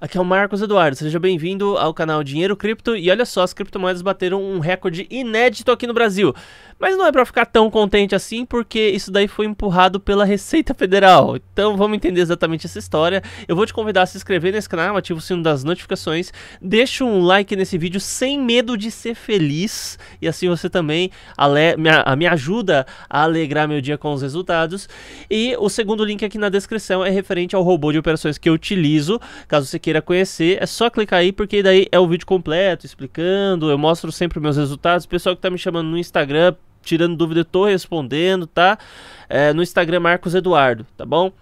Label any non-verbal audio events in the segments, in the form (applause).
Aqui é o Marcos Eduardo, seja bem-vindo ao canal Dinheiro Cripto. E olha só, as criptomoedas bateram um recorde inédito aqui no Brasil. Mas não é para ficar tão contente assim, porque isso daí foi empurrado pela Receita Federal. Então vamos entender exatamente essa história. Eu vou te convidar a se inscrever nesse canal, ativa o sino das notificações, deixa um like nesse vídeo sem medo de ser feliz. E assim você também me, ajuda a alegrar meu dia com os resultados. E o segundo link aqui na descrição é referente ao robô de operações que eu utilizo, caso você queira conhecer, é só clicar aí, porque daí é o vídeo completo, explicando. Eu mostro sempre meus resultados. O pessoal que tá me chamando no Instagram, tirando dúvida, eu tô respondendo, tá? É, no Instagram Marcos Eduardo, tá bom?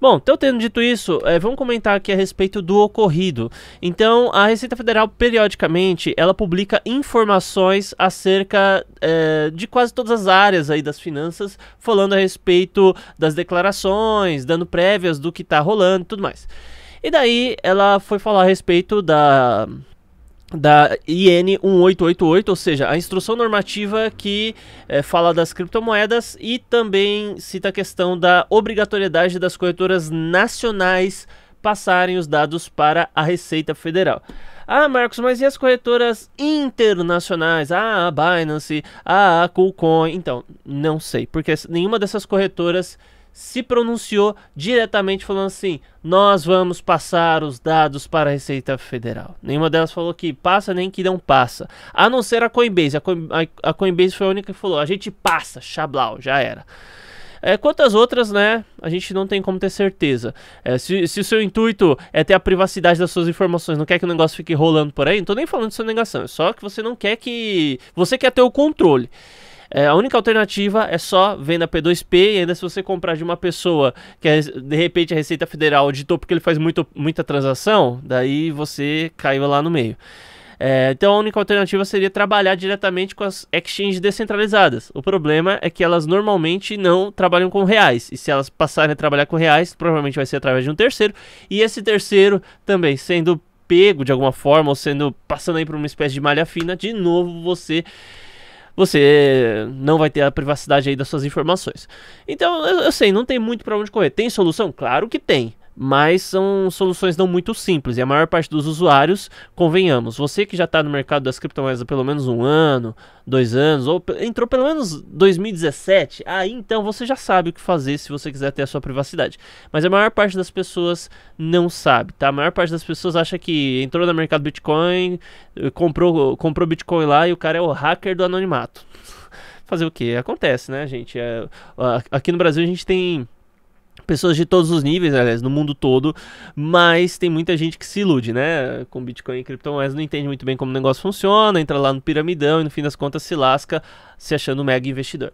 Bom, então tendo dito isso, é, vamos comentar aqui a respeito do ocorrido. Então, a Receita Federal, periodicamente, ela publica informações acerca é, de quase todas as áreas aí das finanças, falando a respeito das declarações, dando prévias do que está rolando e tudo mais. E daí ela foi falar a respeito da da IN 1888, ou seja, a instrução normativa que é, fala das criptomoedas e também cita a questão da obrigatoriedade das corretoras nacionais passarem os dados para a Receita Federal. Ah, Marcos, mas e as corretoras internacionais? Ah, a Binance, ah, a KuCoin. Então, não sei, porque nenhuma dessas corretoras se pronunciou diretamente falando assim: nós vamos passar os dados para a Receita Federal. Nenhuma delas falou que passa nem que não passa. A não ser a Coinbase. A, a, Coinbase foi a única que falou: a gente passa, chablau, já era. É, quanto às outras, né? A gente não tem como ter certeza. É, se, se o seu intuito é ter a privacidade das suas informações, não quer que o negócio fique rolando por aí, não tô nem falando de sua negação, é só que você não quer que. Você quer ter o controle. É, a única alternativa é só venda P2P e ainda se você comprar de uma pessoa que é, de repente a Receita Federal auditou porque ele faz muito, muita transação, daí você caiu lá no meio. É, então a única alternativa seria trabalhar diretamente com as exchanges descentralizadas. O problema é que elas normalmente não trabalham com reais. E se elas passarem a trabalhar com reais, provavelmente vai ser através de um terceiro. E esse terceiro também sendo pego de alguma forma ou sendo passando aí por uma espécie de malha fina, de novo você você não vai ter a privacidade aí das suas informações. Então, eu, eu sei, não tem muito para onde correr. Tem solução? Claro que tem mas são soluções não muito simples e a maior parte dos usuários, convenhamos, você que já está no mercado das criptomoedas há pelo menos um ano, dois anos, ou entrou pelo menos 2017, aí então você já sabe o que fazer se você quiser ter a sua privacidade. Mas a maior parte das pessoas não sabe, tá? A maior parte das pessoas acha que entrou no mercado Bitcoin, eh, comprou, comprou Bitcoin lá e o cara é o hacker do anonimato. (laughs) Fazer o que? Acontece, né, gente? É, aqui no Brasil a gente tem pessoas de todos os níveis, aliás, no mundo todo, mas tem muita gente que se ilude, né? Com Bitcoin e criptomoedas, não entende muito bem como o negócio funciona, entra lá no piramidão e no fim das contas se lasca se achando um mega investidor.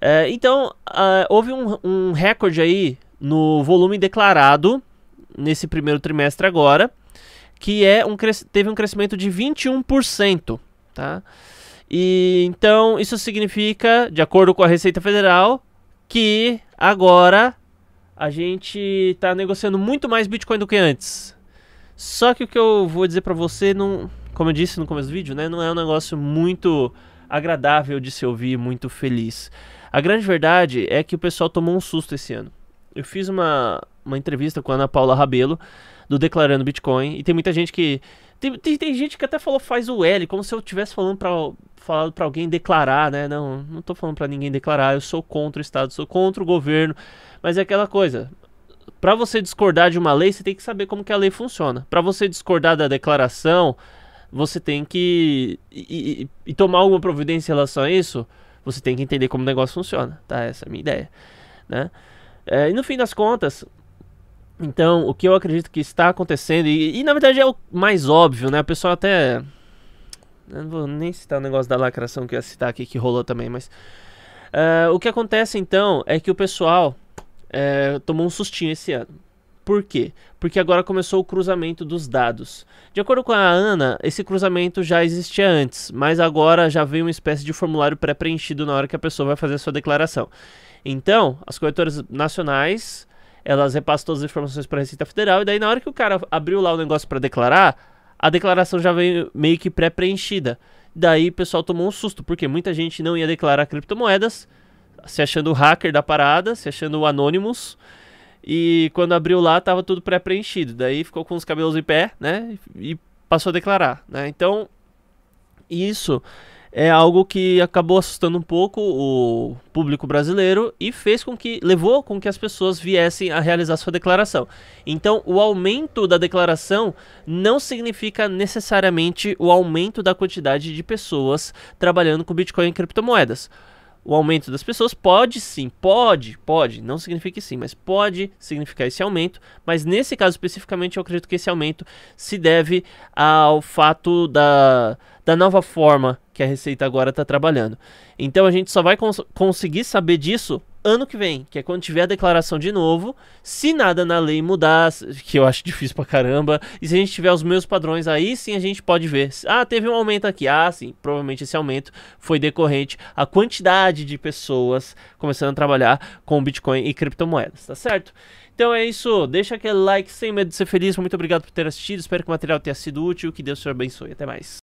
É, então, uh, houve um, um recorde aí no volume declarado nesse primeiro trimestre agora, que é um teve um crescimento de 21%, tá? E então isso significa, de acordo com a Receita Federal, que agora a gente está negociando muito mais Bitcoin do que antes. Só que o que eu vou dizer para você, não, como eu disse no começo do vídeo, né, não é um negócio muito agradável de se ouvir, muito feliz. A grande verdade é que o pessoal tomou um susto esse ano. Eu fiz uma, uma entrevista com a Ana Paula Rabelo, do Declarando Bitcoin, e tem muita gente que tem, tem, tem, gente que até falou faz o L, como se eu estivesse falando pra, falado pra alguém declarar, né? Não, não tô falando pra ninguém declarar, eu sou contra o Estado, sou contra o governo. Mas é aquela coisa, para você discordar de uma lei, você tem que saber como que a lei funciona. Para você discordar da declaração, você tem que e, e, e, tomar alguma providência em relação a isso. Você tem que entender como o negócio funciona, tá? Essa é a minha ideia, né? É, e no fim das contas, então, o que eu acredito que está acontecendo, e, e na verdade é o mais óbvio, né? O pessoal até. Eu não vou nem citar o negócio da lacração que eu ia citar aqui que rolou também, mas. Uh, o que acontece então é que o pessoal uh, tomou um sustinho esse ano. Por quê? Porque agora começou o cruzamento dos dados. De acordo com a Ana, esse cruzamento já existia antes, mas agora já veio uma espécie de formulário pré-preenchido na hora que a pessoa vai fazer a sua declaração. Então, as corretoras nacionais elas repassam todas as informações para a Receita Federal e daí na hora que o cara abriu lá o negócio para declarar, a declaração já veio meio que pré-preenchida. Daí o pessoal tomou um susto, porque muita gente não ia declarar criptomoedas, se achando o hacker da parada, se achando o Anonymous. E quando abriu lá, tava tudo pré-preenchido. Daí ficou com os cabelos em pé, né? E passou a declarar, né? Então, isso é algo que acabou assustando um pouco o público brasileiro e fez com que levou com que as pessoas viessem a realizar sua declaração. Então, o aumento da declaração não significa necessariamente o aumento da quantidade de pessoas trabalhando com Bitcoin e criptomoedas. O aumento das pessoas pode sim, pode, pode, não significa que sim, mas pode significar esse aumento. Mas nesse caso especificamente, eu acredito que esse aumento se deve ao fato da, da nova forma que a Receita agora está trabalhando. Então a gente só vai cons conseguir saber disso ano que vem, que é quando tiver a declaração de novo, se nada na lei mudar, que eu acho difícil pra caramba, e se a gente tiver os meus padrões, aí sim a gente pode ver. Ah, teve um aumento aqui. Ah, sim, provavelmente esse aumento foi decorrente a quantidade de pessoas começando a trabalhar com Bitcoin e criptomoedas, tá certo? Então é isso, deixa aquele like sem medo de ser feliz. Muito obrigado por ter assistido, espero que o material tenha sido útil, que Deus te abençoe. Até mais.